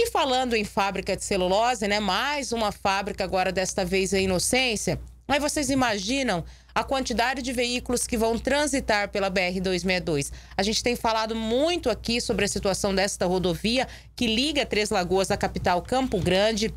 E falando em fábrica de celulose, né? Mais uma fábrica agora, desta vez a Inocência. Aí vocês imaginam a quantidade de veículos que vão transitar pela BR-262. A gente tem falado muito aqui sobre a situação desta rodovia que liga Três Lagoas à capital Campo Grande.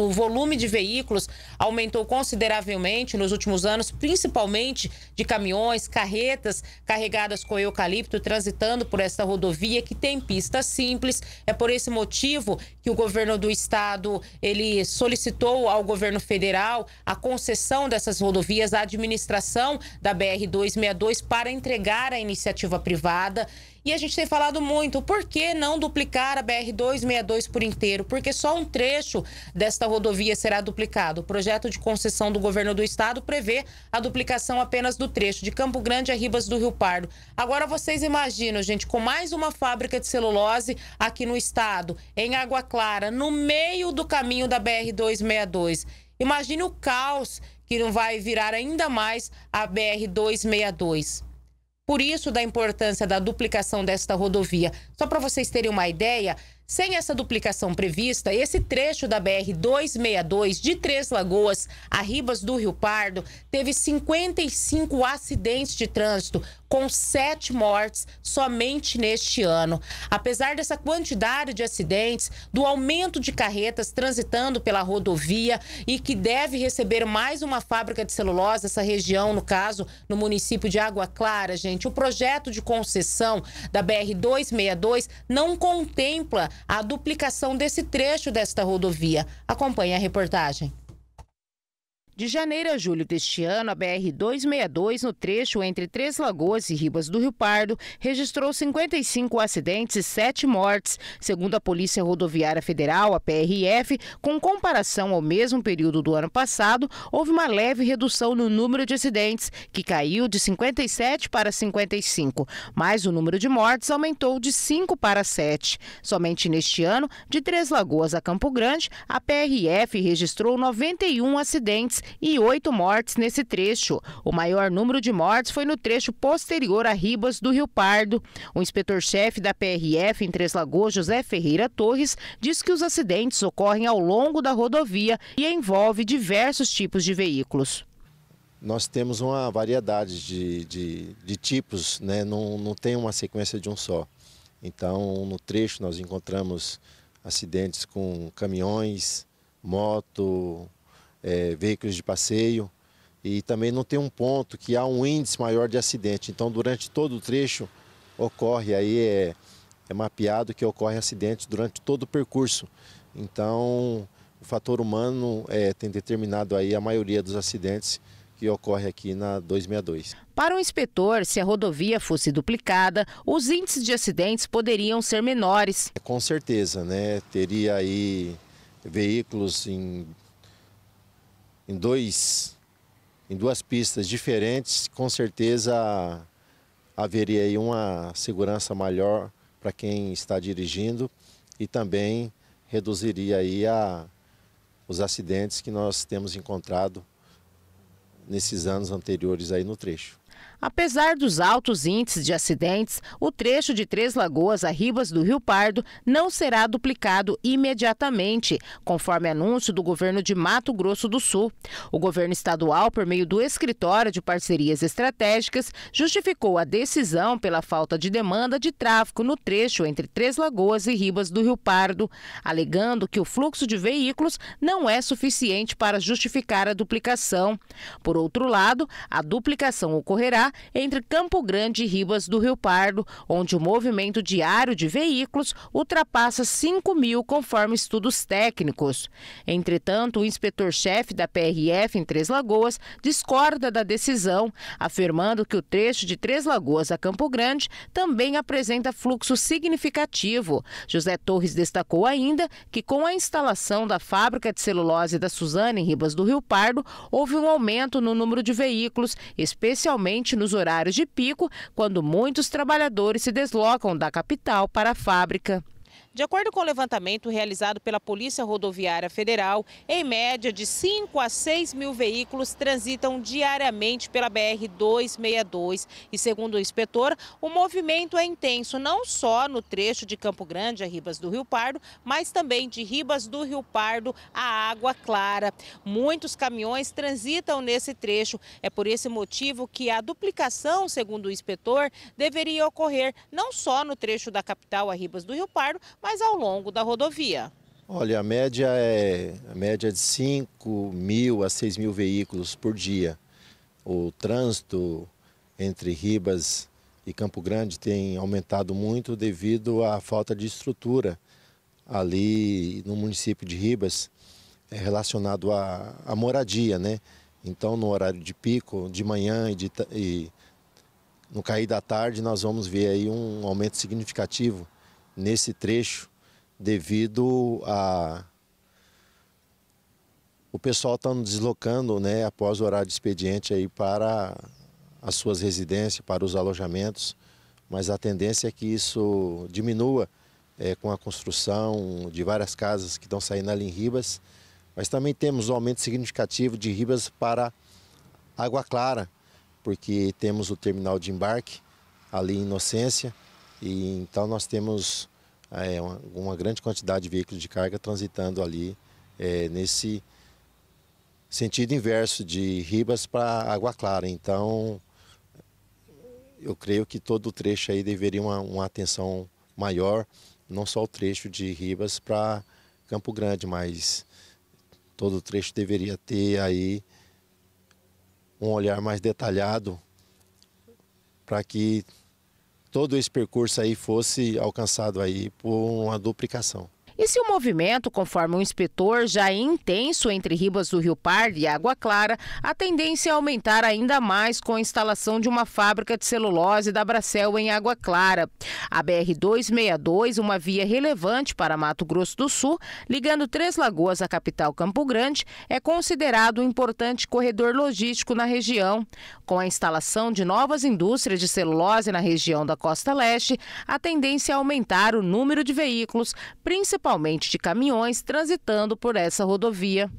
O volume de veículos aumentou consideravelmente nos últimos anos, principalmente de caminhões, carretas carregadas com eucalipto transitando por esta rodovia que tem pista simples. É por esse motivo que o governo do estado ele solicitou ao governo federal a concessão dessas rodovias à administração da BR 262 para entregar a iniciativa privada. E a gente tem falado muito, por que não duplicar a BR 262 por inteiro? Porque só um trecho desta rodovia será duplicado. O projeto de concessão do governo do estado prevê a duplicação apenas do trecho de Campo Grande a Ribas do Rio Pardo. Agora vocês imaginam, gente, com mais uma fábrica de celulose aqui no estado, em Água Clara, no meio do caminho da BR-262. Imagine o caos que não vai virar ainda mais a BR-262. Por isso, da importância da duplicação desta rodovia. Só para vocês terem uma ideia, sem essa duplicação prevista, esse trecho da BR 262 de Três Lagoas a Ribas do Rio Pardo teve 55 acidentes de trânsito, com sete mortes somente neste ano. Apesar dessa quantidade de acidentes, do aumento de carretas transitando pela rodovia e que deve receber mais uma fábrica de celulose, essa região, no caso, no município de Água Clara, gente, o projeto de concessão da BR 262 não contempla a duplicação desse trecho desta rodovia. Acompanhe a reportagem. De janeiro a julho deste ano, a BR-262, no trecho entre Três Lagoas e Ribas do Rio Pardo, registrou 55 acidentes e 7 mortes, segundo a Polícia Rodoviária Federal, a PRF, com comparação ao mesmo período do ano passado, houve uma leve redução no número de acidentes, que caiu de 57 para 55, mas o número de mortes aumentou de 5 para 7. Somente neste ano, de Três Lagoas a Campo Grande, a PRF registrou 91 acidentes e oito mortes nesse trecho. O maior número de mortes foi no trecho posterior a Ribas do Rio Pardo. O inspetor-chefe da PRF em Três Lagoas, José Ferreira Torres, diz que os acidentes ocorrem ao longo da rodovia e envolve diversos tipos de veículos nós temos uma variedade de, de, de tipos, né? não, não tem uma sequência de um só. Então, no trecho, nós encontramos acidentes com caminhões, moto, é, veículos de passeio e também não tem um ponto que há um índice maior de acidente. Então, durante todo o trecho ocorre aí é, é mapeado que ocorre acidentes durante todo o percurso. Então, o fator humano é, tem determinado aí a maioria dos acidentes que ocorre aqui na 262. Para o inspetor, se a rodovia fosse duplicada, os índices de acidentes poderiam ser menores. Com certeza, né? Teria aí veículos em em dois em duas pistas diferentes, com certeza haveria aí uma segurança maior para quem está dirigindo e também reduziria aí a, os acidentes que nós temos encontrado nesses anos anteriores aí no trecho. Apesar dos altos índices de acidentes, o trecho de Três Lagoas a Ribas do Rio Pardo não será duplicado imediatamente, conforme anúncio do governo de Mato Grosso do Sul. O governo estadual, por meio do Escritório de Parcerias Estratégicas, justificou a decisão pela falta de demanda de tráfego no trecho entre Três Lagoas e Ribas do Rio Pardo, alegando que o fluxo de veículos não é suficiente para justificar a duplicação. Por outro lado, a duplicação ocorrerá será entre Campo Grande e Ribas do Rio Pardo, onde o movimento diário de veículos ultrapassa 5 mil conforme estudos técnicos. Entretanto, o inspetor-chefe da PRF em Três Lagoas discorda da decisão, afirmando que o trecho de Três Lagoas a Campo Grande também apresenta fluxo significativo. José Torres destacou ainda que com a instalação da fábrica de celulose da Suzana em Ribas do Rio Pardo, houve um aumento no número de veículos, especialmente principalmente nos horários de pico, quando muitos trabalhadores se deslocam da capital para a fábrica. De acordo com o levantamento realizado pela Polícia Rodoviária Federal, em média de 5 a 6 mil veículos transitam diariamente pela BR-262. E segundo o inspetor, o movimento é intenso não só no trecho de Campo Grande a Ribas do Rio Pardo, mas também de Ribas do Rio Pardo a Água Clara. Muitos caminhões transitam nesse trecho. É por esse motivo que a duplicação, segundo o inspetor, deveria ocorrer não só no trecho da capital a Ribas do Rio Pardo, mas mas ao longo da rodovia. Olha, a média é a média é de 5 mil a 6 mil veículos por dia. O trânsito entre Ribas e Campo Grande tem aumentado muito devido à falta de estrutura ali no município de Ribas é relacionado à, à moradia, né? Então, no horário de pico, de manhã e, de, e no cair da tarde, nós vamos ver aí um aumento significativo nesse trecho devido a o pessoal está nos deslocando né, após o horário de expediente aí para as suas residências, para os alojamentos, mas a tendência é que isso diminua é, com a construção de várias casas que estão saindo ali em Ribas, mas também temos um aumento significativo de Ribas para Água Clara, porque temos o terminal de embarque ali em Inocência, e, então nós temos é, uma, uma, grande quantidade de veículos de carga transitando ali é, nesse sentido inverso de Ribas para Água Clara. Então eu creio que todo o trecho aí deveria uma, uma atenção maior, não só o trecho de Ribas para Campo Grande, mas todo o trecho deveria ter aí um olhar mais detalhado para que todo esse percurso aí fosse alcançado aí por uma duplicação. E se o movimento, conforme o inspetor, já é intenso entre Ribas do Rio Pardo e Água Clara, a tendência é aumentar ainda mais com a instalação de uma fábrica de celulose da Bracel em Água Clara. A BR-262, uma via relevante para Mato Grosso do Sul, ligando Três Lagoas à capital Campo Grande, é considerado um importante corredor logístico na região. Com a instalação de novas indústrias de celulose na região da Costa Leste, a tendência é aumentar o número de veículos, principalmente principalmente de caminhões, transitando por essa rodovia.